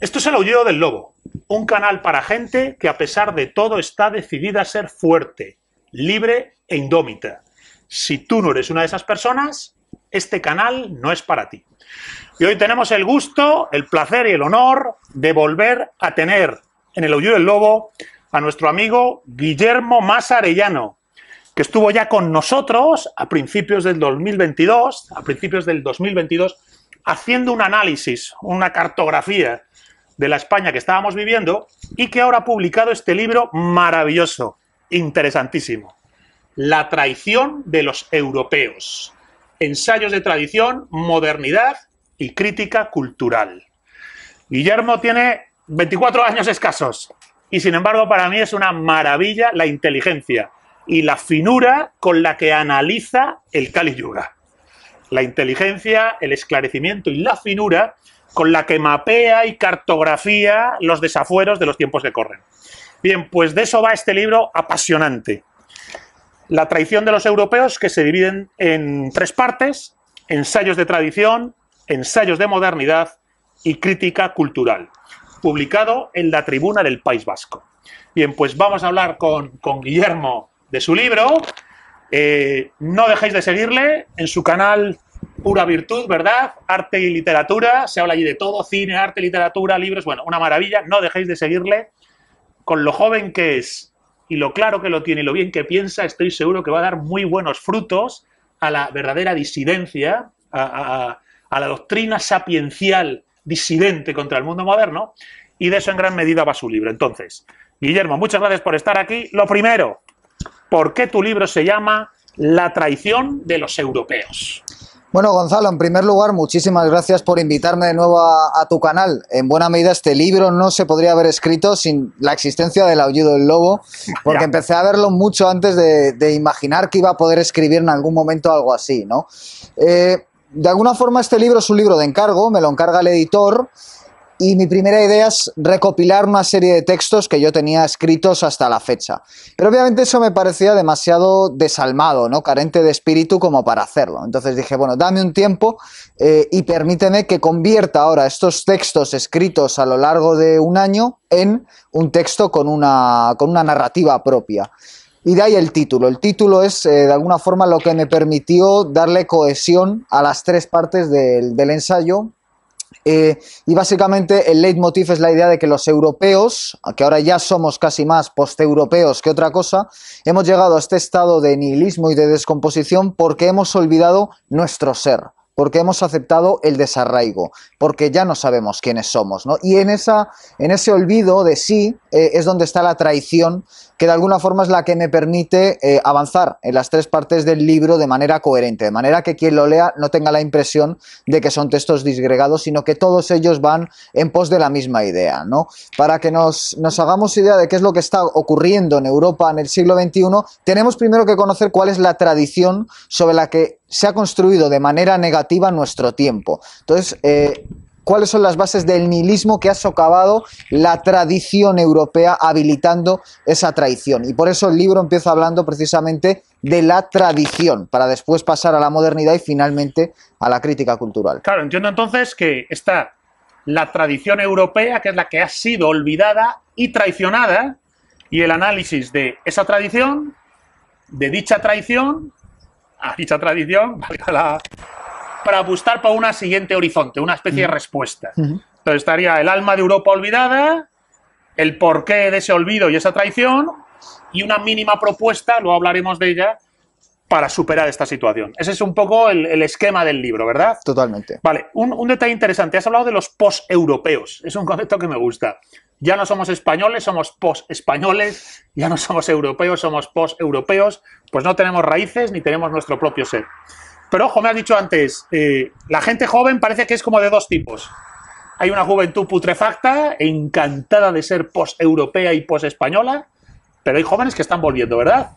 Esto es el aullido del lobo, un canal para gente que a pesar de todo está decidida a ser fuerte, libre e indómita. Si tú no eres una de esas personas, este canal no es para ti. Y hoy tenemos el gusto, el placer y el honor de volver a tener en el aullido del lobo a nuestro amigo Guillermo Más que estuvo ya con nosotros a principios del 2022, a principios del 2022, haciendo un análisis, una cartografía de la España que estábamos viviendo y que ahora ha publicado este libro maravilloso, interesantísimo. La traición de los europeos. Ensayos de tradición, modernidad y crítica cultural. Guillermo tiene 24 años escasos y sin embargo para mí es una maravilla la inteligencia y la finura con la que analiza el Kali Yuga. La inteligencia, el esclarecimiento y la finura con la que mapea y cartografía los desafueros de los tiempos que corren. Bien, pues de eso va este libro apasionante. La traición de los europeos, que se dividen en tres partes, ensayos de tradición, ensayos de modernidad y crítica cultural, publicado en la tribuna del País Vasco. Bien, pues vamos a hablar con, Guillermo de su libro. Eh, no dejéis de seguirle en su canal pura virtud, ¿verdad? Arte y literatura, se habla allí de todo, cine, arte, literatura, libros, bueno, una maravilla, no dejéis de seguirle. Con lo joven que es y lo claro que lo tiene y lo bien que piensa, estoy seguro que va a dar muy buenos frutos a la verdadera disidencia, a, a la doctrina sapiencial disidente contra el mundo moderno, y de eso en gran medida va su libro. Entonces, Guillermo, muchas gracias por estar aquí. Lo primero, ¿por qué tu libro se llama La traición de los europeos? Bueno, Gonzalo, en primer lugar, muchísimas gracias por invitarme de nuevo a, tu canal. En buena medida, este libro no se podría haber escrito sin la existencia del aullido del lobo, porque empecé a verlo mucho antes de, imaginar que iba a poder escribir en algún momento algo así, ¿no? Eh, de alguna forma, este libro es un libro de encargo, me lo encarga el editor, y mi primera idea es recopilar una serie de textos que yo tenía escritos hasta la fecha. Pero obviamente eso me parecía demasiado desalmado, ¿no? Carente de espíritu como para hacerlo. Entonces dije, bueno, dame un tiempo eh, y permíteme que convierta ahora estos textos escritos a lo largo de un año en un texto con una, con una narrativa propia. Y de ahí el título. El título es, eh, de alguna forma, lo que me permitió darle cohesión a las tres partes del, del ensayo eh, y básicamente el leitmotiv es la idea de que los europeos, que ahora ya somos casi más posteuropeos que otra cosa, hemos llegado a este estado de nihilismo y de descomposición porque hemos olvidado nuestro ser porque hemos aceptado el desarraigo, porque ya no sabemos quiénes somos, ¿no? Y en, esa, en ese olvido de sí eh, es donde está la traición que de alguna forma es la que me permite eh, avanzar en las tres partes del libro de manera coherente, de manera que quien lo lea no tenga la impresión de que son textos disgregados, sino que todos ellos van en pos de la misma idea, ¿no? Para que nos, hagamos idea de qué es lo que está ocurriendo en Europa en el siglo XXI, tenemos primero que conocer cuál es la tradición sobre la que se ha construido de manera negativa nuestro tiempo. Entonces, eh, cuáles son las bases del nihilismo que ha socavado la tradición europea habilitando esa traición. Y por eso el libro empieza hablando precisamente de la tradición, para después pasar a la modernidad y finalmente a la crítica cultural. Claro, entiendo entonces que está la tradición europea, que es la que ha sido olvidada y traicionada, y el análisis de esa tradición, de dicha traición, a dicha tradición, valga la, para apostar por una siguiente horizonte, una especie de respuesta. Entonces estaría el alma de Europa olvidada, el porqué de ese olvido y esa traición, y una mínima propuesta, luego hablaremos de ella, para superar esta situación. Ese es un poco el, esquema del libro, ¿verdad? Totalmente. Vale, un, un detalle interesante, has hablado de los post-europeos, es un concepto que me gusta. Ya no somos españoles, somos post-españoles, ya no somos europeos, somos post-europeos, pues no tenemos raíces ni tenemos nuestro propio ser. Pero ojo, me has dicho antes, eh, la gente joven parece que es como de dos tipos. Hay una juventud putrefacta, encantada de ser post-europea y post-española, pero hay jóvenes que están volviendo, ¿verdad?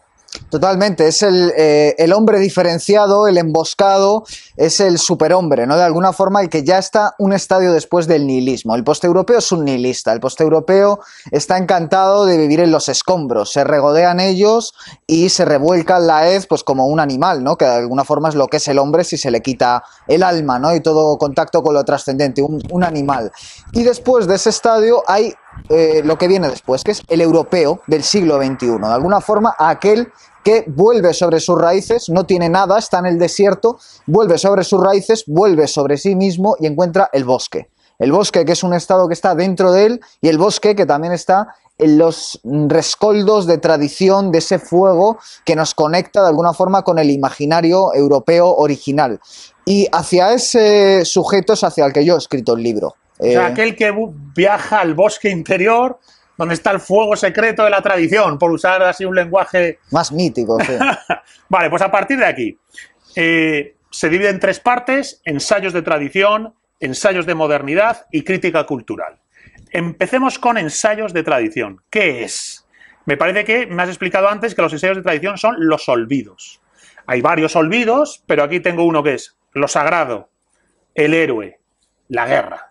Totalmente, es eh, el, hombre diferenciado, el emboscado, es el superhombre, ¿no? De alguna forma el que ya está un estadio después del nihilismo. El posteuropeo es un nihilista, el posteuropeo está encantado de vivir en los escombros, se regodean ellos y se revuelcan la hez pues como un animal, ¿no? Que de alguna forma es lo que es el hombre si se le quita el alma, ¿no? Y todo contacto con lo trascendente, un animal. Y después de ese estadio hay eh, lo que viene después, que es el europeo del siglo XXI. De alguna forma, aquel que vuelve sobre sus raíces, no tiene nada, está en el desierto, vuelve sobre sus raíces, vuelve sobre sí mismo y encuentra el bosque. El bosque que es un estado que está dentro de él y el bosque que también está en los rescoldos de tradición, de ese fuego que nos conecta de alguna forma con el imaginario europeo original. Y hacia ese sujeto es hacia el que yo he escrito el libro. Eh. aquel que viaja al bosque interior, donde está el fuego secreto de la tradición, por usar así un lenguaje... Más mítico, vale, pues a partir de aquí. Eh, se divide en tres partes, ensayos de tradición, ensayos de modernidad y crítica cultural. Empecemos con ensayos de tradición. ¿Qué es? Me parece que me has explicado antes que los ensayos de tradición son los olvidos. Hay varios olvidos, pero aquí tengo uno que es lo sagrado, el héroe, la guerra.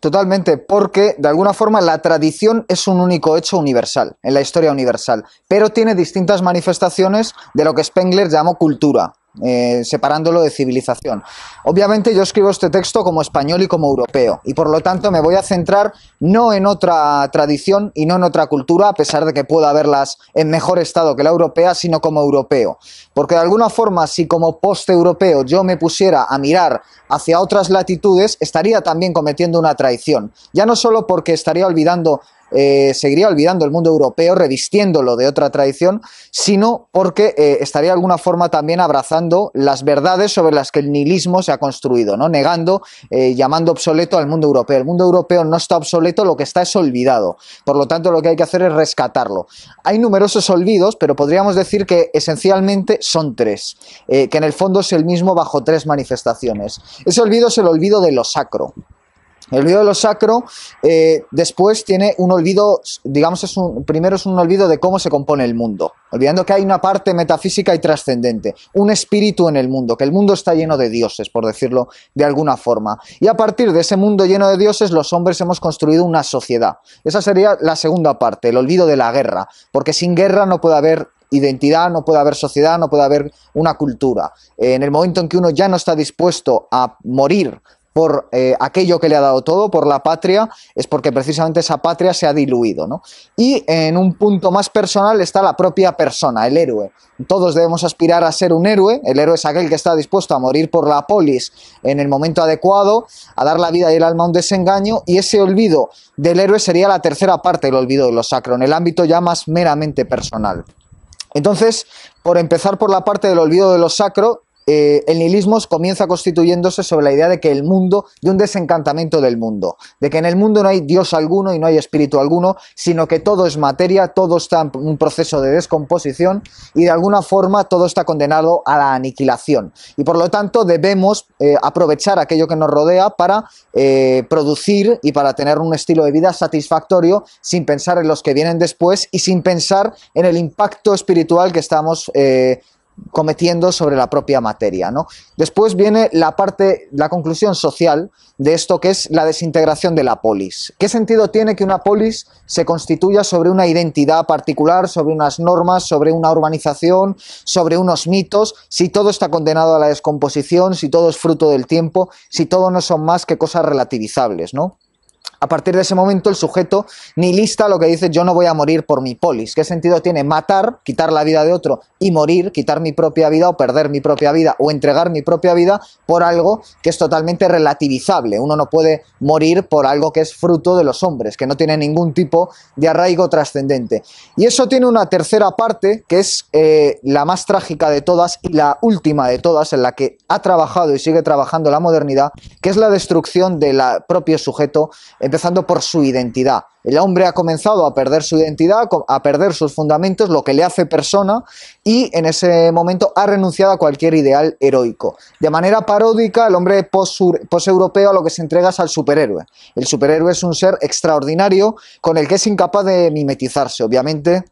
Totalmente, porque de alguna forma la tradición es un único hecho universal, en la historia universal, pero tiene distintas manifestaciones de lo que Spengler llamó cultura. Eh, separándolo de civilización. Obviamente yo escribo este texto como español y como europeo, y por lo tanto me voy a centrar no en otra tradición y no en otra cultura, a pesar de que pueda haberlas en mejor estado que la europea, sino como europeo. Porque de alguna forma, si como post-europeo yo me pusiera a mirar hacia otras latitudes, estaría también cometiendo una traición. Ya no solo porque estaría olvidando eh, seguiría olvidando el mundo europeo, revistiéndolo de otra tradición, sino porque eh, estaría de alguna forma también abrazando las verdades sobre las que el nihilismo se ha construido, ¿no? negando, eh, llamando obsoleto al mundo europeo. El mundo europeo no está obsoleto, lo que está es olvidado. Por lo tanto, lo que hay que hacer es rescatarlo. Hay numerosos olvidos, pero podríamos decir que esencialmente son tres, que en el fondo es el mismo bajo tres manifestaciones. Ese olvido es el olvido de lo sacro. El olvido de lo sacro eh, después tiene un olvido, digamos, es un, primero es un olvido de cómo se compone el mundo, olvidando que hay una parte metafísica y trascendente, un espíritu en el mundo, que el mundo está lleno de dioses, por decirlo de alguna forma. Y a partir de ese mundo lleno de dioses, los hombres hemos construido una sociedad. Esa sería la segunda parte, el olvido de la guerra, porque sin guerra no puede haber identidad, no puede haber sociedad, no puede haber una cultura. en el momento en que uno ya no está dispuesto a morir por eh, aquello que le ha dado todo, por la patria, es porque precisamente esa patria se ha diluido. ¿no? Y en un punto más personal está la propia persona, el héroe. Todos debemos aspirar a ser un héroe. El héroe es aquel que está dispuesto a morir por la polis en el momento adecuado, a dar la vida y el alma a un desengaño. Y ese olvido del héroe sería la tercera parte del olvido de lo sacro, en el ámbito ya más meramente personal. Entonces, por empezar por la parte del olvido de lo sacro, eh, el nihilismo comienza constituyéndose sobre la idea de que el mundo, de un desencantamiento del mundo, de que en el mundo no hay Dios alguno y no hay espíritu alguno, sino que todo es materia, todo está en un proceso de descomposición y de alguna forma todo está condenado a la aniquilación. Y por lo tanto debemos eh, aprovechar aquello que nos rodea para eh, producir y para tener un estilo de vida satisfactorio sin pensar en los que vienen después y sin pensar en el impacto espiritual que estamos cometiendo sobre la propia materia. ¿no? Después viene la parte, la conclusión social de esto que es la desintegración de la polis. ¿Qué sentido tiene que una polis se constituya sobre una identidad particular, sobre unas normas, sobre una urbanización, sobre unos mitos, si todo está condenado a la descomposición, si todo es fruto del tiempo, si todo no son más que cosas relativizables? ¿no? A partir de ese momento el sujeto ni lista lo que dice yo no voy a morir por mi polis. ¿Qué sentido tiene matar, quitar la vida de otro y morir, quitar mi propia vida o perder mi propia vida o entregar mi propia vida por algo que es totalmente relativizable? Uno no puede morir por algo que es fruto de los hombres, que no tiene ningún tipo de arraigo trascendente. Y eso tiene una tercera parte que es eh, la más trágica de todas y la última de todas en la que ha trabajado y sigue trabajando la modernidad, que es la destrucción del propio sujeto empezando por su identidad. El hombre ha comenzado a perder su identidad, a perder sus fundamentos, lo que le hace persona, y en ese momento ha renunciado a cualquier ideal heroico. De manera paródica, el hombre post-europeo a lo que se entrega es al superhéroe. El superhéroe es un ser extraordinario con el que es incapaz de mimetizarse, obviamente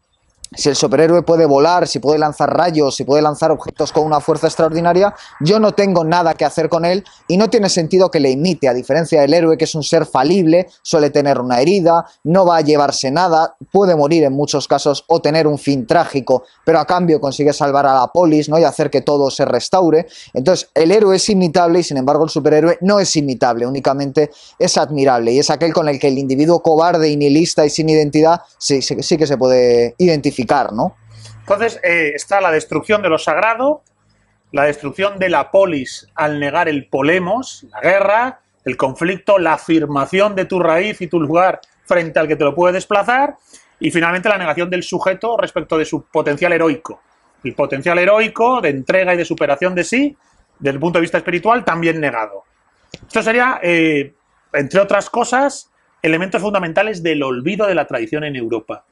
si el superhéroe puede volar, si puede lanzar rayos, si puede lanzar objetos con una fuerza extraordinaria, yo no tengo nada que hacer con él y no tiene sentido que le imite, a diferencia del héroe que es un ser falible, suele tener una herida, no va a llevarse nada, puede morir en muchos casos o tener un fin trágico, pero a cambio consigue salvar a la polis ¿no? y hacer que todo se restaure. Entonces, el héroe es imitable y sin embargo el superhéroe no es imitable, únicamente es admirable y es aquel con el que el individuo cobarde y nihilista y sin identidad sí que se puede identificar. Entonces eh, está la destrucción de lo sagrado, la destrucción de la polis al negar el polemos, la guerra, el conflicto, la afirmación de tu raíz y tu lugar frente al que te lo puede desplazar, y finalmente la negación del sujeto respecto de su potencial heroico. El potencial heroico de entrega y de superación de sí, desde el punto de vista espiritual, también negado. Esto sería, eh, entre otras cosas, elementos fundamentales del olvido de la tradición en Europa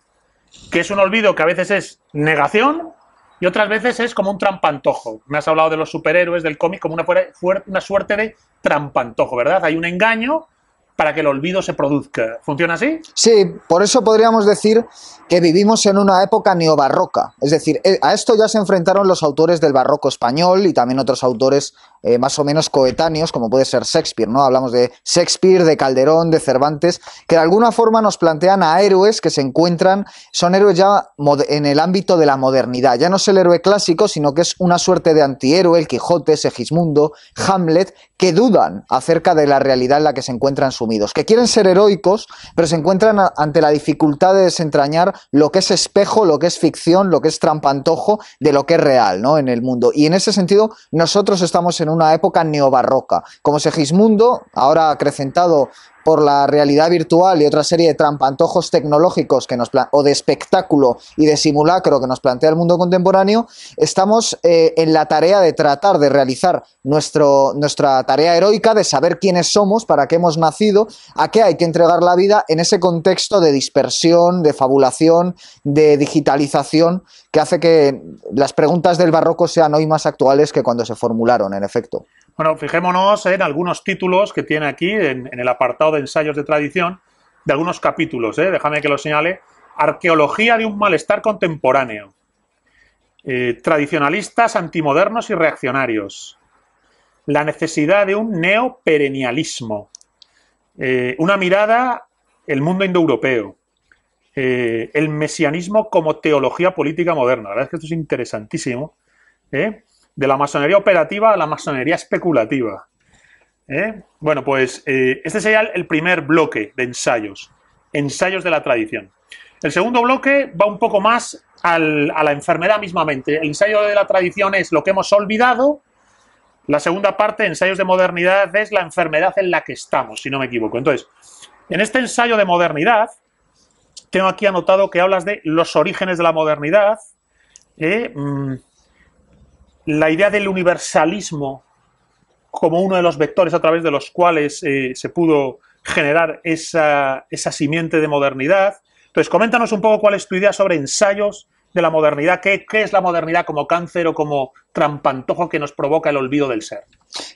que es un olvido que a veces es negación y otras veces es como un trampantojo. Me has hablado de los superhéroes, del cómic, como una, una suerte de trampantojo, ¿verdad? Hay un engaño para que el olvido se produzca. ¿Funciona así? Sí, por eso podríamos decir que vivimos en una época neobarroca. Es decir, eh, a esto ya se enfrentaron los autores del barroco español y también otros autores eh, más o menos coetáneos, como puede ser Shakespeare, ¿no? Hablamos de Shakespeare, de Calderón, de Cervantes, que de alguna forma nos plantean a héroes que se encuentran, son héroes ya en el ámbito de la modernidad. Ya no es el héroe clásico, sino que es una suerte de antihéroe, el Quijote, Segismundo, Hamlet, que dudan acerca de la realidad en la que se encuentran su que quieren ser heroicos, pero se encuentran ante la dificultad de desentrañar lo que es espejo, lo que es ficción, lo que es trampantojo de lo que es real ¿no? en el mundo. Y en ese sentido, nosotros estamos en una época neobarroca. Como Segismundo, ahora acrecentado por la realidad virtual y otra serie de trampantojos tecnológicos que nos o de espectáculo y de simulacro que nos plantea el mundo contemporáneo, estamos eh, en la tarea de tratar de realizar nuestro, nuestra tarea heroica de saber quiénes somos, para qué hemos nacido, a qué hay que entregar la vida en ese contexto de dispersión, de fabulación, de digitalización, que hace que las preguntas del barroco sean hoy más actuales que cuando se formularon, en efecto. Bueno, fijémonos en algunos títulos que tiene aquí, en, el apartado de ensayos de tradición, de algunos capítulos, ¿eh? déjame que lo señale. Arqueología de un malestar contemporáneo. Eh, tradicionalistas antimodernos y reaccionarios. La necesidad de un neoperenialismo. Eh, una mirada el mundo indoeuropeo. el mesianismo como teología política moderna. La verdad es que esto es interesantísimo. ¿eh? de la masonería operativa a la masonería especulativa. ¿Eh? Bueno, pues eh, este sería el primer bloque de ensayos, ensayos de la tradición. El segundo bloque va un poco más a la enfermedad mismamente. El ensayo de la tradición es lo que hemos olvidado. La segunda parte, ensayos de modernidad, es la enfermedad en la que estamos, si no me equivoco. Entonces, en este ensayo de modernidad, tengo aquí anotado que hablas de los orígenes de la modernidad, ¿eh? mm, la idea del universalismo como uno de los vectores a través de los cuales eh, se pudo generar esa, simiente de modernidad. Entonces, coméntanos un poco cuál es tu idea sobre ensayos de la modernidad. ¿Qué, es la modernidad como cáncer o como trampantojo que nos provoca el olvido del ser?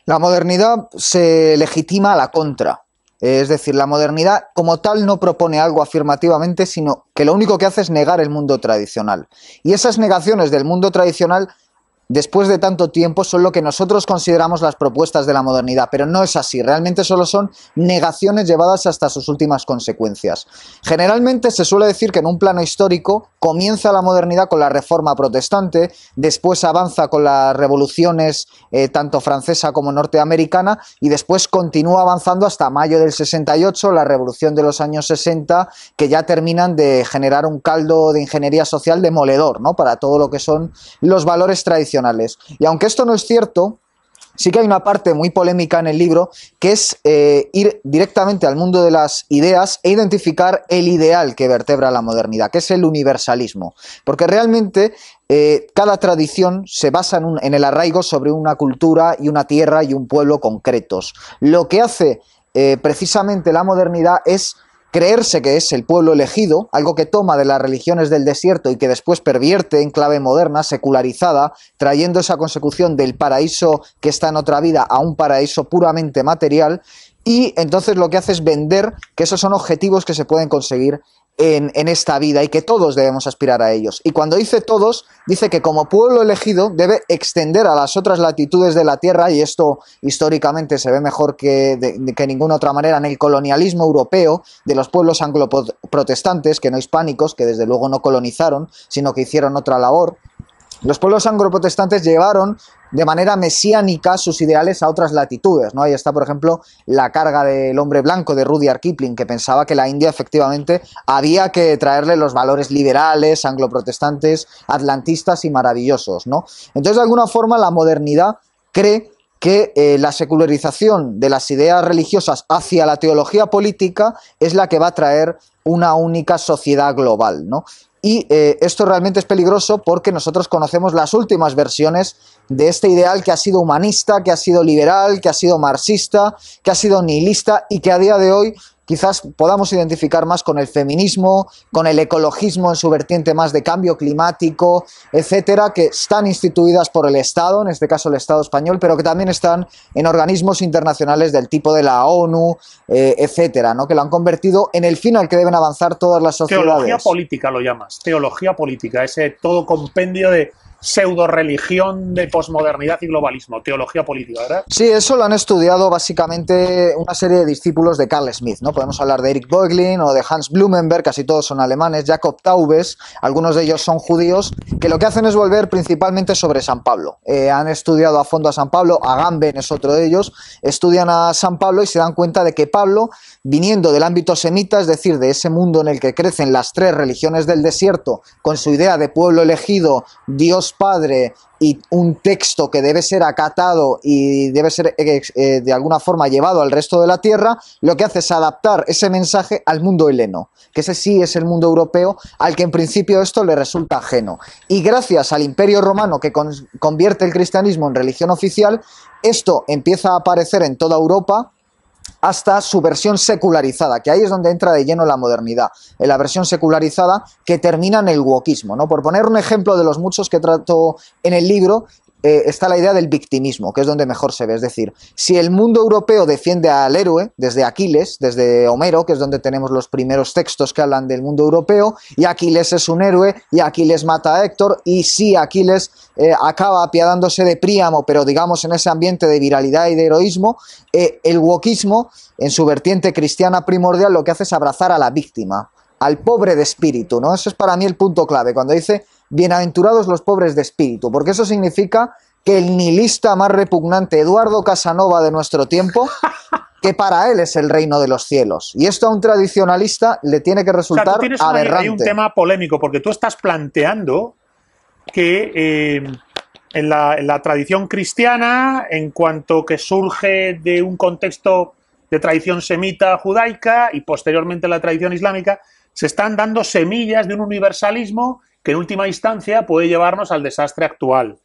La modernidad se legitima a la contra. Es decir, la modernidad como tal no propone algo afirmativamente, sino que lo único que hace es negar el mundo tradicional. Y esas negaciones del mundo tradicional después de tanto tiempo son lo que nosotros consideramos las propuestas de la modernidad, pero no es así, realmente solo son negaciones llevadas hasta sus últimas consecuencias. Generalmente se suele decir que en un plano histórico comienza la modernidad con la reforma protestante, después avanza con las revoluciones eh, tanto francesa como norteamericana y después continúa avanzando hasta mayo del 68, la revolución de los años 60, que ya terminan de generar un caldo de ingeniería social demoledor, ¿no? Para todo lo que son los valores tradicionales y aunque esto no es cierto, sí que hay una parte muy polémica en el libro, que es eh, ir directamente al mundo de las ideas e identificar el ideal que vertebra la modernidad, que es el universalismo. Porque realmente eh, cada tradición se basa en, el arraigo sobre una cultura y una tierra y un pueblo concretos. Lo que hace eh, precisamente la modernidad es creerse que es el pueblo elegido, algo que toma de las religiones del desierto y que después pervierte en clave moderna, secularizada, trayendo esa consecución del paraíso que está en otra vida a un paraíso puramente material, y entonces lo que hace es vender que esos son objetivos que se pueden conseguir en, esta vida y que todos debemos aspirar a ellos. Y cuando dice todos, dice que como pueblo elegido debe extender a las otras latitudes de la tierra, y esto históricamente se ve mejor que de, que ninguna otra manera en el colonialismo europeo de los pueblos angloprotestantes, que no hispánicos, que desde luego no colonizaron, sino que hicieron otra labor, los pueblos angloprotestantes llevaron de manera mesiánica sus ideales a otras latitudes. ¿no? Ahí está, por ejemplo, la carga del hombre blanco de Rudyard Kipling, que pensaba que la India efectivamente había que traerle los valores liberales, angloprotestantes, atlantistas y maravillosos. ¿no? Entonces, de alguna forma, la modernidad cree que eh, la secularización de las ideas religiosas hacia la teología política es la que va a traer una única sociedad global, ¿no? Y eh, esto realmente es peligroso porque nosotros conocemos las últimas versiones de este ideal que ha sido humanista, que ha sido liberal, que ha sido marxista, que ha sido nihilista y que a día de hoy quizás podamos identificar más con el feminismo, con el ecologismo en su vertiente más de cambio climático, etcétera, que están instituidas por el Estado, en este caso el Estado español, pero que también están en organismos internacionales del tipo de la ONU, eh, etcétera, ¿no? que lo han convertido en el fin al que deben avanzar todas las sociedades. Teología política lo llamas, teología política, ese todo compendio de pseudo religión de posmodernidad y globalismo, teología política, ¿verdad? Sí, eso lo han estudiado básicamente una serie de discípulos de Carl Smith, ¿no? Podemos hablar de Eric Beuglin o de Hans Blumenberg, casi todos son alemanes, Jacob Taubes, algunos de ellos son judíos, que lo que hacen es volver principalmente sobre San Pablo. Eh, han estudiado a fondo a San Pablo, Agamben es otro de ellos, estudian a San Pablo y se dan cuenta de que Pablo, viniendo del ámbito semita, es decir, de ese mundo en el que crecen las tres religiones del desierto, con su idea de pueblo elegido, Dios Padre y un texto que debe ser acatado y debe ser eh, eh, de alguna forma llevado al resto de la tierra, lo que hace es adaptar ese mensaje al mundo heleno, que ese sí es el mundo europeo al que en principio esto le resulta ajeno. Y gracias al imperio romano que convierte el cristianismo en religión oficial, esto empieza a aparecer en toda Europa, hasta su versión secularizada, que ahí es donde entra de lleno la modernidad, en la versión secularizada que termina en el wokismo. ¿no? Por poner un ejemplo de los muchos que trato en el libro, eh, está la idea del victimismo, que es donde mejor se ve. Es decir, si el mundo europeo defiende al héroe, desde Aquiles, desde Homero, que es donde tenemos los primeros textos que hablan del mundo europeo, y Aquiles es un héroe, y Aquiles mata a Héctor, y si Aquiles eh, acaba apiadándose de Príamo, pero digamos en ese ambiente de viralidad y de heroísmo, eh, el wokismo, en su vertiente cristiana primordial, lo que hace es abrazar a la víctima, al pobre de espíritu, ¿no? es para mí el punto clave, cuando dice bienaventurados los pobres de espíritu, porque eso significa que el nihilista más repugnante, Eduardo Casanova de nuestro tiempo, que para él es el reino de los cielos. Y esto a un tradicionalista le tiene que resultar hay un tema polémico, porque tú estás planteando que eh, en, la, en la tradición cristiana, en cuanto que surge de un contexto de tradición semita judaica y posteriormente la tradición islámica, se están dando semillas de un universalismo que en última instancia puede llevarnos al desastre actual.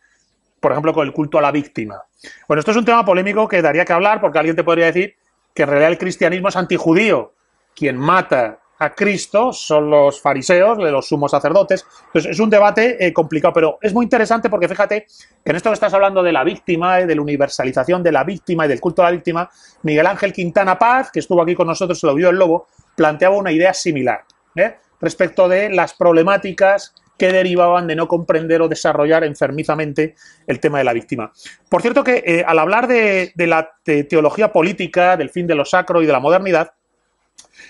Por ejemplo, con el culto a la víctima. Bueno, esto es un tema polémico que daría que hablar porque alguien te podría decir que en realidad el cristianismo es antijudío. Quien mata a Cristo son los fariseos, los sumos sacerdotes. Entonces es un debate eh, complicado, pero es muy interesante porque fíjate que en esto que estás hablando de la víctima, eh, de la universalización de la víctima y del culto a la víctima, Miguel Ángel Quintana Paz, que estuvo aquí con nosotros, se lo vio el lobo, planteaba una idea similar ¿eh? respecto de las problemáticas que derivaban de no comprender o desarrollar enfermizamente el tema de la víctima. Por cierto que eh, al hablar de, la teología política, del fin de lo sacro y de la modernidad,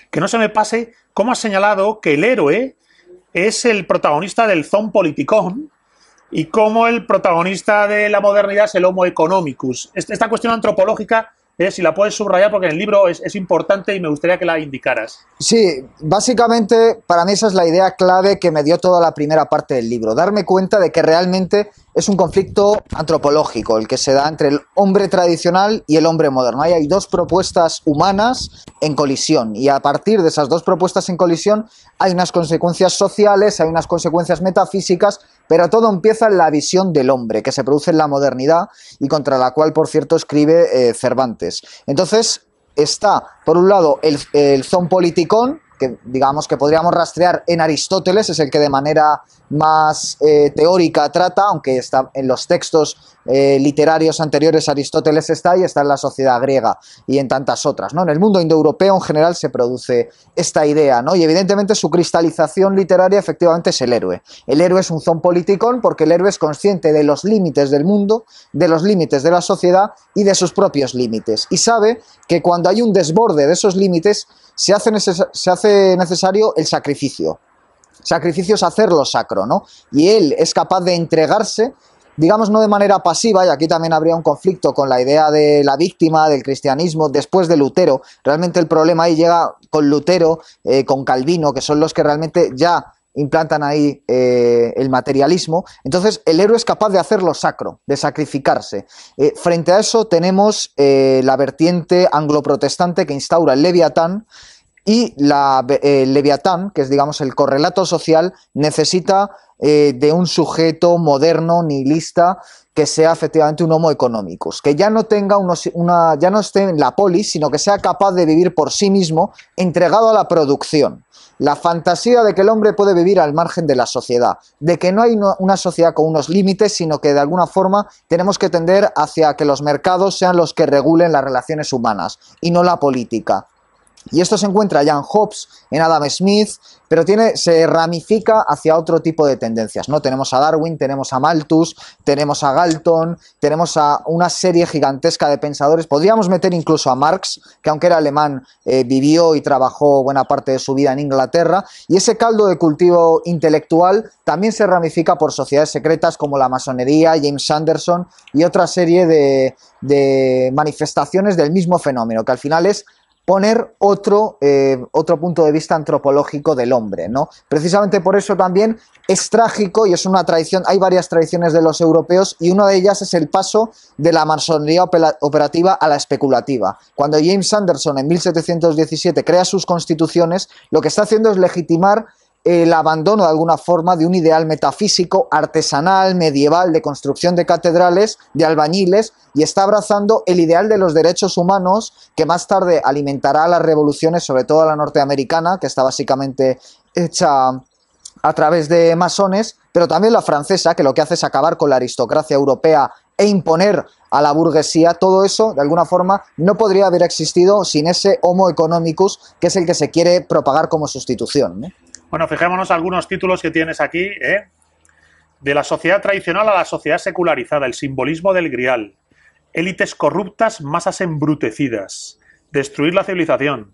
que no se me pase cómo ha señalado que el héroe es el protagonista del zon politicón, y cómo el protagonista de la modernidad es el Homo economicus. Esta cuestión antropológica si la puedes subrayar, porque en el libro es, es, importante y me gustaría que la indicaras. Sí, básicamente para mí esa es la idea clave que me dio toda la primera parte del libro, darme cuenta de que realmente es un conflicto antropológico el que se da entre el hombre tradicional y el hombre moderno. Ahí hay dos propuestas humanas en colisión y a partir de esas dos propuestas en colisión hay unas consecuencias sociales, hay unas consecuencias metafísicas pero todo empieza en la visión del hombre, que se produce en la modernidad y contra la cual, por cierto, escribe eh, Cervantes. Entonces, está, por un lado, el, son politicón, digamos que podríamos rastrear en Aristóteles, es el que de manera más eh, teórica trata, aunque está en los textos eh, literarios anteriores Aristóteles está y está en la sociedad griega y en tantas otras. ¿no? En el mundo indoeuropeo en general se produce esta idea, ¿no? y evidentemente su cristalización literaria efectivamente es el héroe. El héroe es un zon politicón porque el héroe es consciente de los límites del mundo, de los límites de la sociedad y de sus propios límites, y sabe que cuando hay un desborde de esos límites, se hace, se hace necesario el sacrificio. Sacrificio es hacerlo sacro, ¿no? Y él es capaz de entregarse digamos no de manera pasiva, y aquí también habría un conflicto con la idea de la víctima, del cristianismo, después de Lutero. Realmente el problema ahí llega con Lutero, eh, con Calvino, que son los que realmente ya implantan ahí eh, el materialismo. Entonces, el héroe es capaz de hacer lo sacro, de sacrificarse. Eh, frente a eso tenemos eh, la vertiente angloprotestante que instaura el Leviatán y la, el Leviatán, que es digamos el correlato social, necesita eh, de un sujeto moderno, nihilista, que sea efectivamente un homo economicus, que ya no tenga una, ya no esté en la polis, sino que sea capaz de vivir por sí mismo, entregado a la producción. La fantasía de que el hombre puede vivir al margen de la sociedad, de que no hay una sociedad con unos límites, sino que de alguna forma tenemos que tender hacia que los mercados sean los que regulen las relaciones humanas y no la política. Y esto se encuentra ya en Hobbes, en Adam Smith, pero tiene, se ramifica hacia otro tipo de tendencias. ¿no? Tenemos a Darwin, tenemos a Malthus, tenemos a Galton, tenemos a una serie gigantesca de pensadores. Podríamos meter incluso a Marx, que aunque era alemán, eh, vivió y trabajó buena parte de su vida en Inglaterra. Y ese caldo de cultivo intelectual también se ramifica por sociedades secretas como la masonería, James Anderson y otra serie de manifestaciones del mismo fenómeno, que al final es poner otro, eh, otro punto de vista antropológico del hombre, ¿no? Precisamente por eso también es trágico y es una tradición, hay varias tradiciones de los europeos y una de ellas es el paso de la masonería operativa a la especulativa. Cuando James Anderson en 1717 crea sus constituciones, lo que está haciendo es legitimar el abandono de alguna forma de un ideal metafísico, artesanal, medieval, de construcción de catedrales, de albañiles, y está abrazando el ideal de los derechos humanos, que más tarde alimentará las revoluciones, sobre todo la norteamericana, que está básicamente hecha a través de masones, pero también la francesa, que lo que hace es acabar con la aristocracia europea e imponer a la burguesía, todo eso, de alguna forma, no podría haber existido sin ese homo economicus, que es el que se quiere propagar como sustitución. Bueno, fijémonos algunos títulos que tienes aquí, ¿eh? De la sociedad tradicional a la sociedad secularizada, el simbolismo del grial, élites corruptas, masas embrutecidas, destruir la civilización,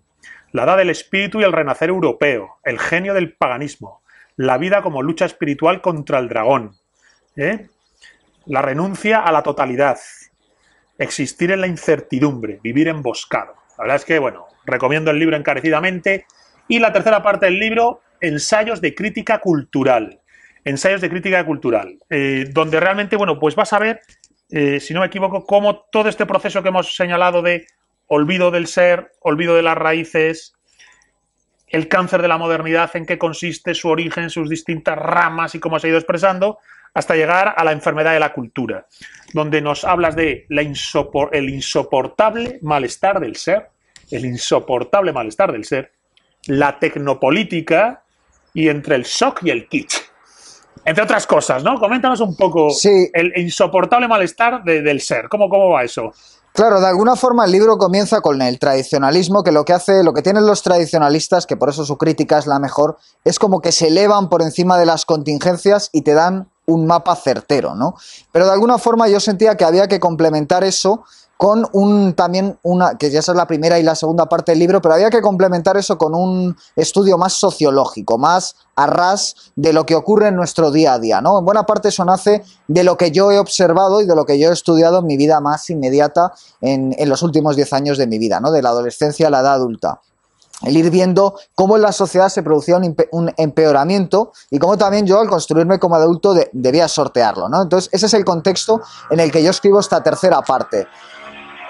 la edad del espíritu y el renacer europeo, el genio del paganismo, la vida como lucha espiritual contra el dragón, ¿eh? la renuncia a la totalidad, existir en la incertidumbre, vivir emboscado. La verdad es que, bueno, recomiendo el libro encarecidamente. Y la tercera parte del libro, ensayos de crítica cultural. Ensayos de crítica cultural, eh, donde realmente, bueno, pues vas a ver, eh, si no me equivoco, cómo todo este proceso que hemos señalado de olvido del ser, olvido de las raíces, el cáncer de la modernidad, en qué consiste su origen, sus distintas ramas y cómo se ha ido expresando, hasta llegar a la enfermedad de la cultura, donde nos hablas de el insoportable malestar del ser, el insoportable malestar del ser, la tecnopolítica, y entre el shock y el kitsch. Entre otras cosas, ¿no? Coméntanos un poco el insoportable malestar del ser. ¿Cómo, ¿Cómo va eso? Claro, de alguna forma el libro comienza con el tradicionalismo, que lo que hace, lo que tienen los tradicionalistas, que por eso su crítica es la mejor, es como que se elevan por encima de las contingencias y te dan un mapa certero, ¿no? Pero de alguna forma yo sentía que había que complementar eso con un también una, que ya es la primera y la segunda parte del libro, pero había que complementar eso con un estudio más sociológico, más a ras de lo que ocurre en nuestro día a día, ¿no? En buena parte eso nace de lo que yo he observado y de lo que yo he estudiado en mi vida más inmediata en, los últimos 10 años de mi vida, ¿no? De la adolescencia a la edad adulta el ir viendo cómo en la sociedad se producía un, empeoramiento y cómo también yo al construirme como adulto debía sortearlo, Entonces ese es el contexto en el que yo escribo esta tercera parte.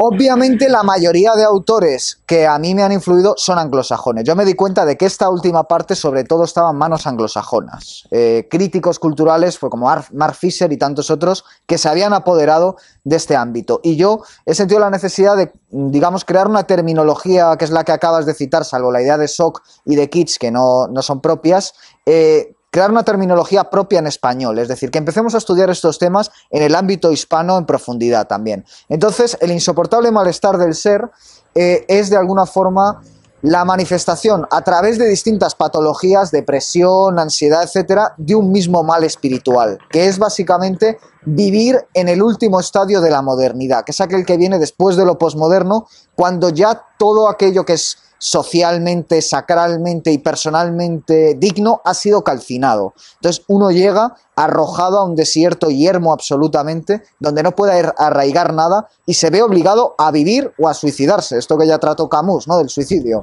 Obviamente la mayoría de autores que a mí me han influido son anglosajones. Yo me di cuenta de que esta última parte sobre todo estaba en manos anglosajonas. Eh, críticos culturales pues, como Mark Fisher y tantos otros que se habían apoderado de este ámbito. Y yo he sentido la necesidad de, digamos, crear una terminología que es la que acabas de citar, salvo la idea de shock y de kits que no, son propias, eh, crear una terminología propia en español, es decir, que empecemos a estudiar estos temas en el ámbito hispano en profundidad también. Entonces, el insoportable malestar del ser eh, es de alguna forma la manifestación a través de distintas patologías, depresión, ansiedad, etcétera, de un mismo mal espiritual, que es básicamente vivir en el último estadio de la modernidad, que es aquel que viene después de lo posmoderno, cuando ya todo aquello que es socialmente, sacralmente y personalmente digno ha sido calcinado. Entonces uno llega arrojado a un desierto yermo absolutamente, donde no puede arraigar nada y se ve obligado a vivir o a suicidarse, esto que ya trató Camus, ¿no? Del suicidio.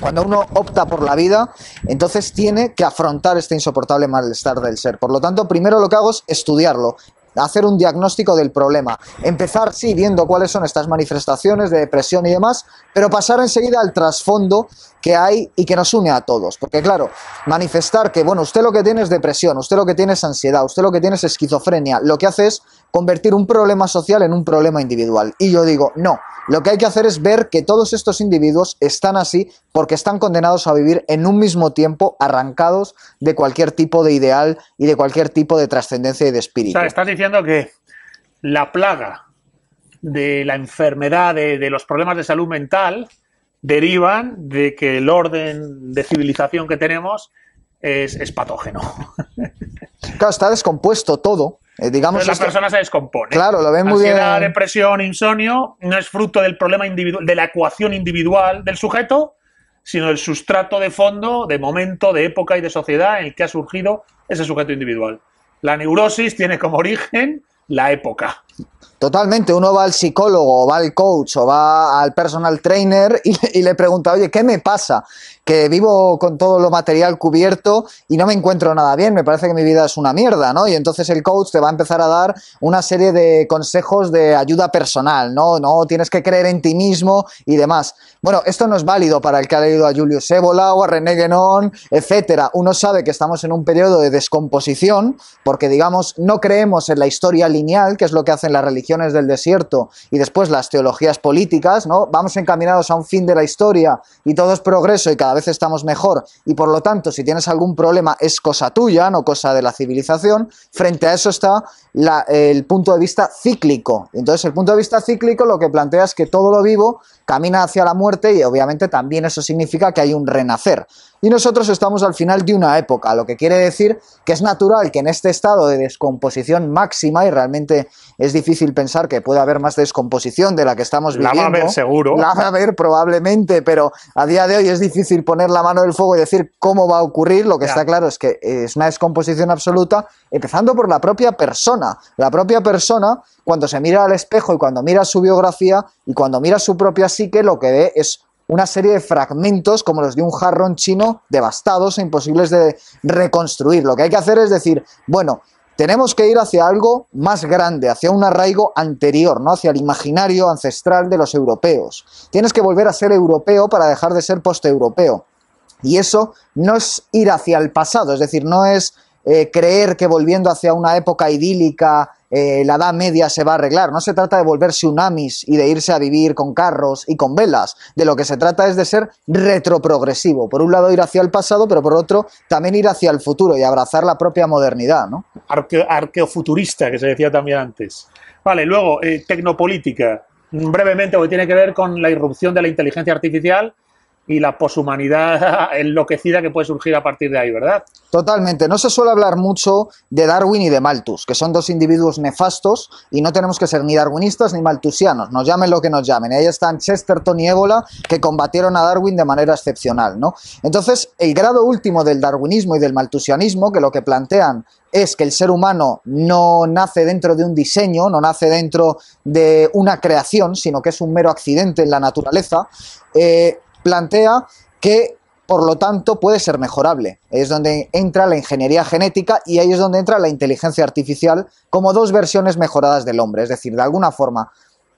Cuando uno opta por la vida, entonces tiene que afrontar este insoportable malestar del ser. Por lo tanto, primero lo que hago es estudiarlo, hacer un diagnóstico del problema. Empezar, sí, viendo cuáles son estas manifestaciones de depresión y demás, pero pasar enseguida al trasfondo que hay y que nos une a todos. Porque claro, manifestar que, bueno, usted lo que tiene es depresión, usted lo que tiene es ansiedad, usted lo que tiene es esquizofrenia, lo que hace es convertir un problema social en un problema individual. Y yo digo, no, lo que hay que hacer es ver que todos estos individuos están así porque están condenados a vivir en un mismo tiempo arrancados de cualquier tipo de ideal y de cualquier tipo de trascendencia y de espíritu. O estás diciendo que la plaga de la enfermedad, de, los problemas de salud mental, derivan de que el orden de civilización que tenemos es, es patógeno. Claro, está descompuesto todo. Eh, digamos la persona se descompone. Claro, lo ven muy depresión, insomnio, no es fruto del problema individual, de la ecuación individual del sujeto, sino del sustrato de fondo, de momento, de época y de sociedad en el que ha surgido ese sujeto individual. La neurosis tiene como origen la época. Totalmente, uno va al psicólogo, o va al coach, o va al personal trainer y, le pregunta, oye, ¿qué me pasa? Que vivo con todo lo material cubierto y no me encuentro nada bien, me parece que mi vida es una mierda, ¿no? Y entonces el coach te va a empezar a dar una serie de consejos de ayuda personal, ¿no? No tienes que creer en ti mismo y demás. Bueno, esto no es válido para el que ha leído a Julius Sébola o a René Genon etcétera. Uno sabe que estamos en un periodo de descomposición, porque digamos, no creemos en la historia lineal, que es lo que hacen las religiones del desierto y después las teologías políticas, ¿no? Vamos encaminados a un fin de la historia y todo es progreso y cada vez estamos mejor y por lo tanto si tienes algún problema es cosa tuya, no cosa de la civilización, frente a eso está el punto de vista cíclico. Entonces el punto de vista cíclico lo que plantea es que todo lo vivo camina hacia la muerte y obviamente también eso significa que hay un renacer y nosotros estamos al final de una época, lo que quiere decir que es natural que en este estado de descomposición máxima, y realmente es difícil pensar que pueda haber más descomposición de la que estamos viviendo. La va a haber seguro. La va a haber probablemente, pero a día de hoy es difícil poner la mano del fuego y decir cómo va a ocurrir, lo que está claro es que es una descomposición absoluta, empezando por la propia persona. La propia persona, cuando se mira al espejo y cuando mira su biografía y cuando mira su propia psique, lo que ve es una serie de fragmentos como los de un jarrón chino devastados e imposibles de reconstruir. Lo que hay que hacer es decir, bueno, tenemos que ir hacia algo más grande, hacia un arraigo anterior, ¿no? hacia el imaginario ancestral de los europeos. Tienes que volver a ser europeo para dejar de ser posteuropeo. Y eso no es ir hacia el pasado, es decir, no es eh, creer que volviendo hacia una época idílica eh, la Edad Media se va a arreglar. No se trata de volverse unamis y de irse a vivir con carros y con velas. De lo que se trata es de ser retroprogresivo. Por un lado ir hacia el pasado, pero por otro también ir hacia el futuro y abrazar la propia modernidad. ¿no? arqueofuturista, que se decía también antes. Vale, luego, eh, tecnopolítica brevemente, porque tiene que ver con la irrupción de la inteligencia artificial y la poshumanidad enloquecida que puede surgir a partir de ahí, ¿verdad? Totalmente. No se suele hablar mucho de Darwin y de Malthus, que son dos individuos nefastos y no tenemos que ser ni darwinistas ni malthusianos, nos llamen lo que nos llamen. Ahí están Chesterton y Ébola, que combatieron a Darwin de manera excepcional, ¿no? Entonces, el grado último del darwinismo y del malthusianismo, que lo que plantean es que el ser humano no nace dentro de un diseño, no nace dentro de una creación, sino que es un mero accidente en la naturaleza, eh, plantea que por lo tanto puede ser mejorable. Ahí es donde entra la ingeniería genética y ahí es donde entra la inteligencia artificial como dos versiones mejoradas del hombre. Es decir, de alguna forma,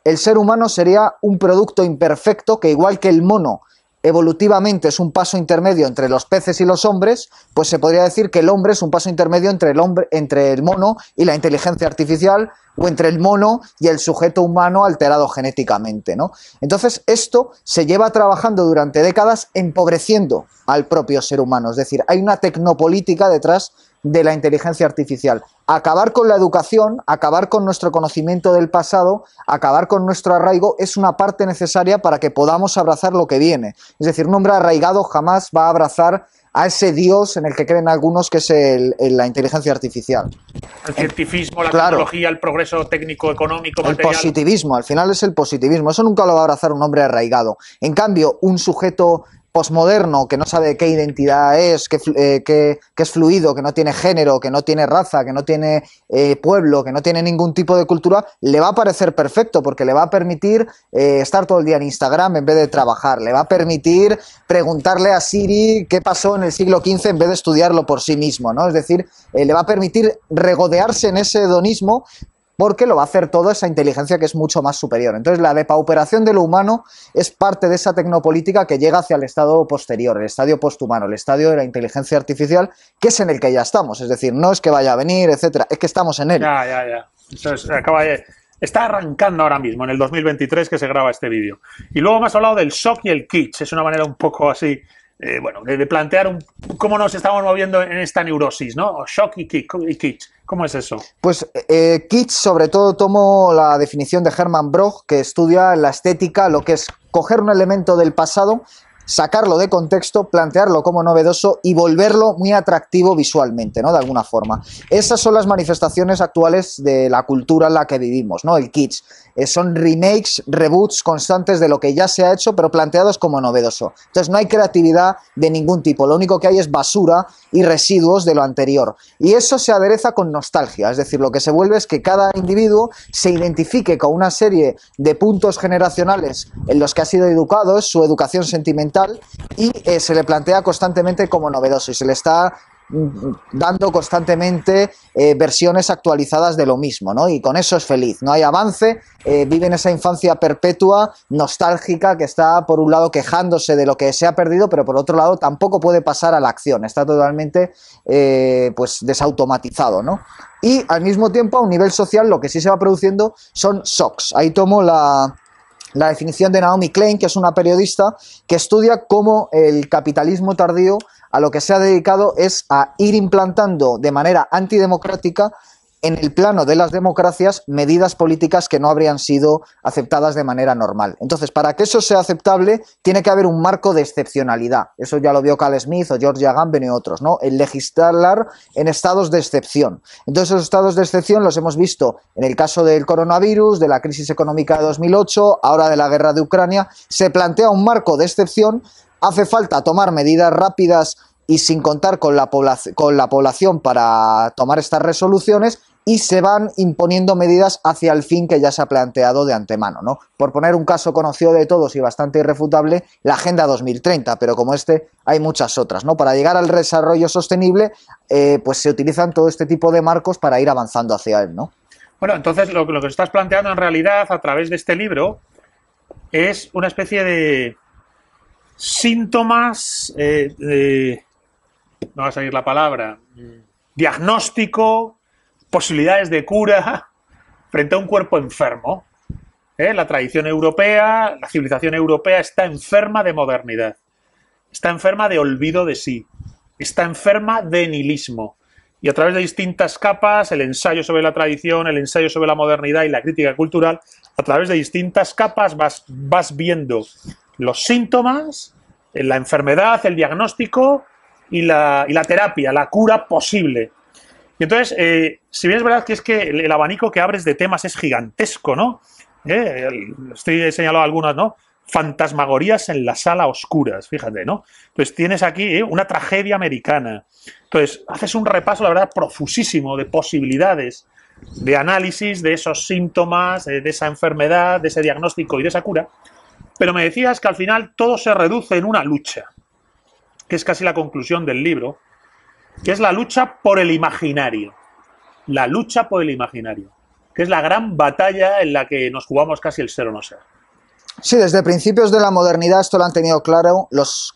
el ser humano sería un producto imperfecto que igual que el mono evolutivamente es un paso intermedio entre los peces y los hombres, pues se podría decir que el hombre es un paso intermedio entre el hombre, entre el mono y la inteligencia artificial, o entre el mono y el sujeto humano alterado genéticamente. ¿no? Entonces, esto se lleva trabajando durante décadas empobreciendo al propio ser humano. Es decir, hay una tecnopolítica detrás de la inteligencia artificial. Acabar con la educación, acabar con nuestro conocimiento del pasado, acabar con nuestro arraigo es una parte necesaria para que podamos abrazar lo que viene. Es decir, un hombre arraigado jamás va a abrazar a ese Dios en el que creen algunos que es la inteligencia artificial. El cientifismo, la tecnología, el progreso técnico, económico, El positivismo, al final es el positivismo. Eso nunca lo va a abrazar un hombre arraigado. En cambio, un sujeto posmoderno que no sabe qué identidad es, que, eh, es fluido, que no tiene género, que no tiene raza, que no tiene eh, pueblo, que no tiene ningún tipo de cultura, le va a parecer perfecto porque le va a permitir eh, estar todo el día en Instagram en vez de trabajar, le va a permitir preguntarle a Siri qué pasó en el siglo XV en vez de estudiarlo por sí mismo, ¿no? Es decir, le va a permitir regodearse en ese hedonismo porque lo va a hacer toda esa inteligencia que es mucho más superior. Entonces, la depauperación de lo humano es parte de esa tecnopolítica que llega hacia el estado posterior, el estadio posthumano, el estadio de la inteligencia artificial, que es en el que ya estamos. Es decir, no es que vaya a venir, etcétera, es que estamos en él. Ya, ya, ya. acaba Está arrancando ahora mismo, en el 2023 que se graba este vídeo. Y luego hemos hablado del shock y el kitsch. Es una manera un poco así eh, bueno, de, plantear cómo nos estamos moviendo en esta neurosis, ¿no? O shock y kitsch. ¿Cómo es eso? Pues eh, kitsch, sobre todo, tomo la definición de Hermann Broch, que estudia la estética, lo que es coger un elemento del pasado sacarlo de contexto, plantearlo como novedoso y volverlo muy atractivo visualmente, ¿no? De alguna forma. Esas son las manifestaciones actuales de la cultura en la que vivimos, ¿no? El kitsch. Eh, son remakes, reboots constantes de lo que ya se ha hecho, pero planteados como novedoso. Entonces no hay creatividad de ningún tipo, lo único que hay es basura y residuos de lo anterior. Y eso se adereza con nostalgia, es decir, lo que se vuelve es que cada individuo se identifique con una serie de puntos generacionales en los que ha sido educado, su educación sentimental, y eh, se le plantea constantemente como novedoso y se le está mm, dando constantemente eh, versiones actualizadas de lo mismo, ¿no? Y con eso es feliz, no hay avance, eh, vive en esa infancia perpetua, nostálgica, que está por un lado quejándose de lo que se ha perdido, pero por otro lado tampoco puede pasar a la acción, está totalmente pues desautomatizado, ¿no? Y al mismo tiempo a un nivel social lo que sí se va produciendo son shocks, ahí tomo la, la definición de Naomi Klein, que es una periodista que estudia cómo el capitalismo tardío a lo que se ha dedicado es a ir implantando de manera antidemocrática en el plano de las democracias medidas políticas que no habrían sido aceptadas de manera normal. Entonces, para que eso sea aceptable, tiene que haber un marco de excepcionalidad. Eso ya lo vio Cal Smith o George Agamben y otros, ¿no? El legislar en estados de excepción. Entonces, esos estados de excepción los hemos visto en el caso del coronavirus, de la crisis económica de 2008, ahora de la guerra de Ucrania. Se plantea un marco de excepción, hace falta tomar medidas rápidas y sin contar con la población para tomar estas resoluciones y se van imponiendo medidas hacia el fin que ya se ha planteado de antemano, ¿no? Por poner un caso conocido de todos y bastante irrefutable, la Agenda 2030, pero como este hay muchas otras, ¿no? Para llegar al desarrollo sostenible, eh, pues se utilizan todo este tipo de marcos para ir avanzando hacia él, ¿no? Bueno, entonces lo, que estás planteando en realidad a través de este libro es una especie de síntomas, eh, no va a salir la palabra, diagnóstico posibilidades de cura frente a un cuerpo enfermo. ¿eh? La tradición europea, la civilización europea está enferma de modernidad, está enferma de olvido de sí, está enferma de nihilismo. Y a través de distintas capas, el ensayo sobre la tradición, el ensayo sobre la modernidad y la crítica cultural, a través de distintas capas vas, vas viendo los síntomas, la enfermedad, el diagnóstico y la, y la terapia, la cura posible y entonces, eh, si bien es verdad que es que el, abanico que abres de temas es gigantesco, ¿no? Eh, estoy señalando algunas, ¿no? Fantasmagorías en la sala oscuras, fíjate, ¿no? Entonces tienes aquí eh, una tragedia americana. Entonces, haces un repaso, la verdad, profusísimo de posibilidades de análisis de esos síntomas, de esa enfermedad, de ese diagnóstico y de esa cura. Pero me decías que al final todo se reduce en una lucha, que es casi la conclusión del libro, que es la lucha por el imaginario. La lucha por el imaginario, que es la gran batalla en la que nos jugamos casi el ser o no ser. Sí, desde principios de la modernidad esto lo han tenido claro los,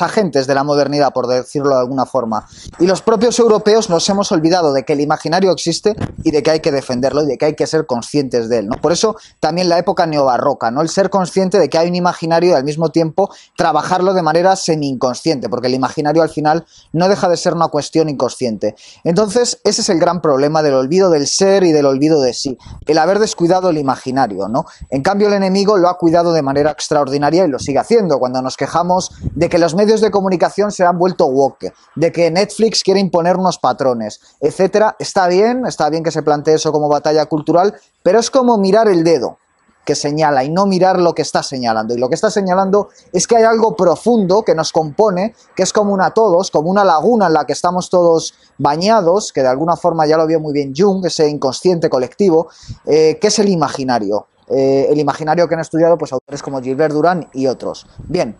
agentes de la modernidad, por decirlo de alguna forma. Y los propios europeos nos hemos olvidado de que el imaginario existe y de que hay que defenderlo y de que hay que ser conscientes de él. Por eso también la época neobarroca, ¿no? el ser consciente de que hay un imaginario y al mismo tiempo trabajarlo de manera semi-inconsciente, porque el imaginario al final no deja de ser una cuestión inconsciente. Entonces ese es el gran problema del olvido del ser y del olvido de sí, el haber descuidado el imaginario. ¿no? En cambio el enemigo lo ha cuidado de manera extraordinaria y lo sigue haciendo. Cuando nos quejamos de que los medios de comunicación se han vuelto woke, de que Netflix quiere imponernos patrones, etcétera, está bien, está bien que se plantee eso como batalla cultural, pero es como mirar el dedo que señala y no mirar lo que está señalando. Y lo que está señalando es que hay algo profundo que nos compone, que es común a todos, como una laguna en la que estamos todos bañados, que de alguna forma ya lo vio muy bien Jung, ese inconsciente colectivo, eh, que es el imaginario. Eh, el imaginario que han estudiado pues autores como Gilbert Durán y otros. Bien,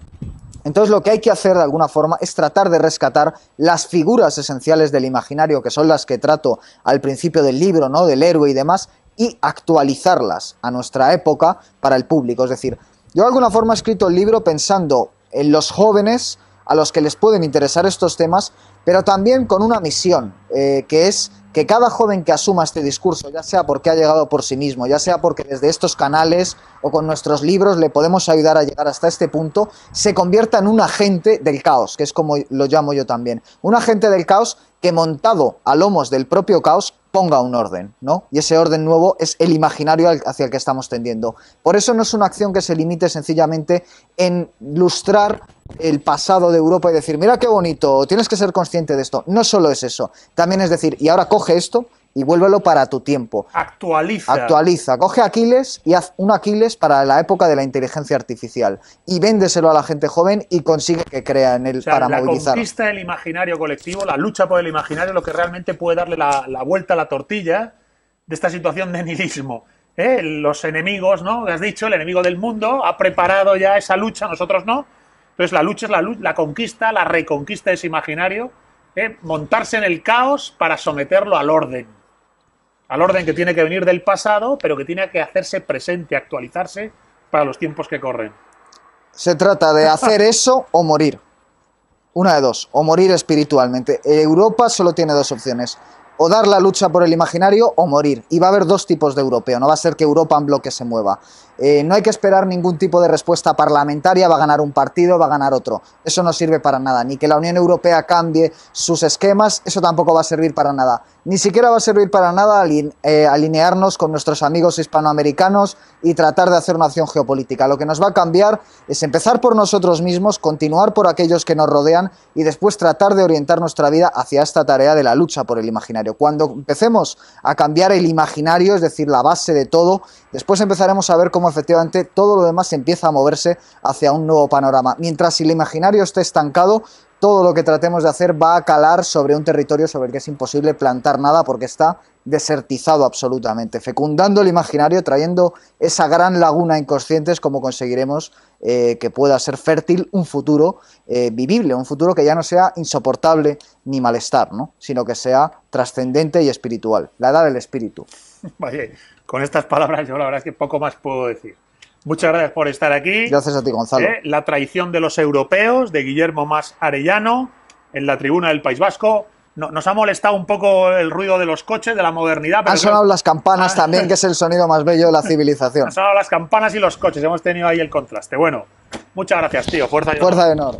entonces lo que hay que hacer de alguna forma es tratar de rescatar las figuras esenciales del imaginario, que son las que trato al principio del libro, ¿no? Del héroe y demás, y actualizarlas a nuestra época para el público. Es decir, yo de alguna forma he escrito el libro pensando en los jóvenes a los que les pueden interesar estos temas, pero también con una misión, eh, que es que cada joven que asuma este discurso, ya sea porque ha llegado por sí mismo, ya sea porque desde estos canales o con nuestros libros le podemos ayudar a llegar hasta este punto, se convierta en un agente del caos, que es como lo llamo yo también. Un agente del caos que montado a lomos del propio caos ponga un orden, ¿no? Y ese orden nuevo es el imaginario hacia el que estamos tendiendo. Por eso no es una acción que se limite sencillamente en lustrar el pasado de Europa y decir, mira qué bonito, tienes que ser consciente de esto. No solo es eso, también es decir, y ahora coge esto y vuélvelo para tu tiempo. Actualiza. Actualiza. Coge Aquiles y haz un Aquiles para la época de la inteligencia artificial y véndeselo a la gente joven y consigue que crea en él para movilizar. La conquista del imaginario colectivo, la lucha por el imaginario, lo que realmente puede darle la, vuelta a la tortilla de esta situación de nihilismo. ¿eh? Los enemigos, ¿no? Has dicho, el enemigo del mundo ha preparado ya esa lucha, nosotros no. Entonces la lucha es la, la conquista, la reconquista de ese imaginario, ¿eh? montarse en el caos para someterlo al orden al orden que tiene que venir del pasado, pero que tiene que hacerse presente, actualizarse para los tiempos que corren. Se trata de hacer eso o morir. Una de dos, o morir espiritualmente. Europa solo tiene dos opciones, o dar la lucha por el imaginario o morir. Y va a haber dos tipos de europeo, no va a ser que Europa en bloque se mueva. Eh, no hay que esperar ningún tipo de respuesta parlamentaria, va a ganar un partido, va a ganar otro. Eso no sirve para nada, ni que la Unión Europea cambie sus esquemas, eso tampoco va a servir para nada. Ni siquiera va a servir para nada eh, alinearnos con nuestros amigos hispanoamericanos y tratar de hacer una acción geopolítica. Lo que nos va a cambiar es empezar por nosotros mismos, continuar por aquellos que nos rodean y después tratar de orientar nuestra vida hacia esta tarea de la lucha por el imaginario. Cuando empecemos a cambiar el imaginario, es decir, la base de todo, después empezaremos a ver cómo efectivamente todo lo demás empieza a moverse hacia un nuevo panorama. Mientras si el imaginario esté estancado, todo lo que tratemos de hacer va a calar sobre un territorio sobre el que es imposible plantar nada porque está desertizado absolutamente, fecundando el imaginario, trayendo esa gran laguna inconscientes como conseguiremos eh, que pueda ser fértil un futuro eh, vivible, un futuro que ya no sea insoportable ni malestar, ¿no? sino que sea trascendente y espiritual, la edad del espíritu con estas palabras yo la verdad es que poco más puedo decir. Muchas gracias por estar aquí. Gracias a ti, Gonzalo. Eh, la traición de los europeos, de Guillermo Más Arellano, en la tribuna del País Vasco. nos ha molestado un poco el ruido de los coches, de la modernidad. Han sonado las campanas ah. también, que es el sonido más bello de la civilización. Han sonado las campanas y los coches, hemos tenido ahí el contraste. Bueno, muchas gracias, tío. Fuerza de Fuerza de honor.